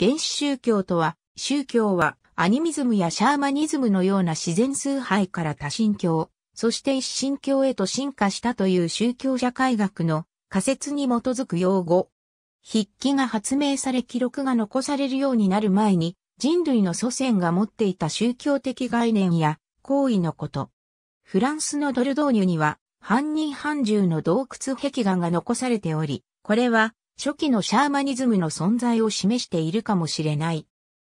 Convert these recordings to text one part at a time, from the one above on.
原始宗教とは、宗教はアニミズムやシャーマニズムのような自然崇拝から多神教、そして一神教へと進化したという宗教社会学の仮説に基づく用語。筆記が発明され記録が残されるようになる前に、人類の祖先が持っていた宗教的概念や行為のこと。フランスのドルドーニュには、半人半獣の洞窟壁画が残されており、これは初期のシャーマニズムの存在を示しているかもしれない。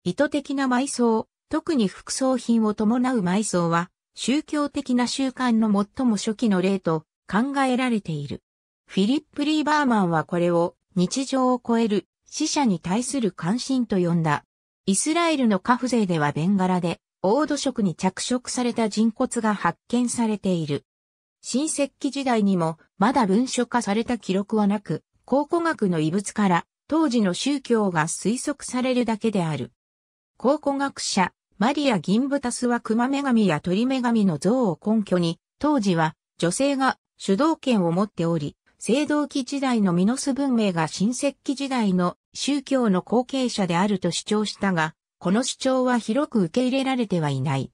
意図的な埋葬、特に副葬品を伴う埋葬は、宗教的な習慣の最も初期の例と考えられている。フィリップ・リーバーマンはこれを日常を超える死者に対する関心と呼んだ。イスラエルのカフゼではベンガラで、王土色に着色された人骨が発見されている。新石器時代にもまだ文書化された記録はなく、考古学の遺物から当時の宗教が推測されるだけである。考古学者、マリア・ギンブタスは熊女神や鳥女神の像を根拠に、当時は女性が主導権を持っており、青銅器時代のミノス文明が新石器時代の宗教の後継者であると主張したが、この主張は広く受け入れられてはいない。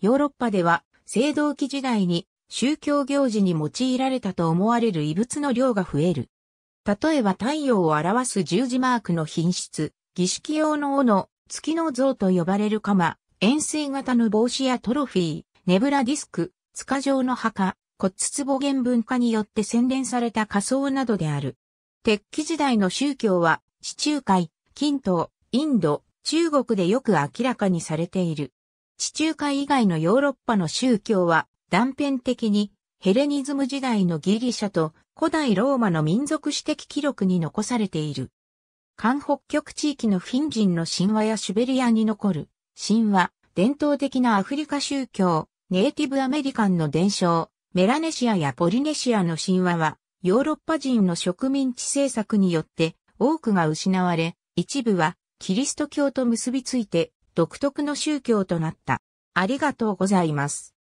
ヨーロッパでは青銅器時代に宗教行事に用いられたと思われる遺物の量が増える。例えば太陽を表す十字マークの品質、儀式用の斧、月の像と呼ばれる鎌、円錐型の帽子やトロフィー、ネブラディスク、塚状の墓、骨壺原文化によって洗練された仮装などである。鉄器時代の宗教は、地中海、近東、インド、中国でよく明らかにされている。地中海以外のヨーロッパの宗教は断片的にヘレニズム時代のギリシャと古代ローマの民族史的記録に残されている。韓北極地域のフィン人の神話やシュベリアに残る神話、伝統的なアフリカ宗教、ネイティブアメリカンの伝承、メラネシアやポリネシアの神話は、ヨーロッパ人の植民地政策によって多くが失われ、一部はキリスト教と結びついて独特の宗教となった。ありがとうございます。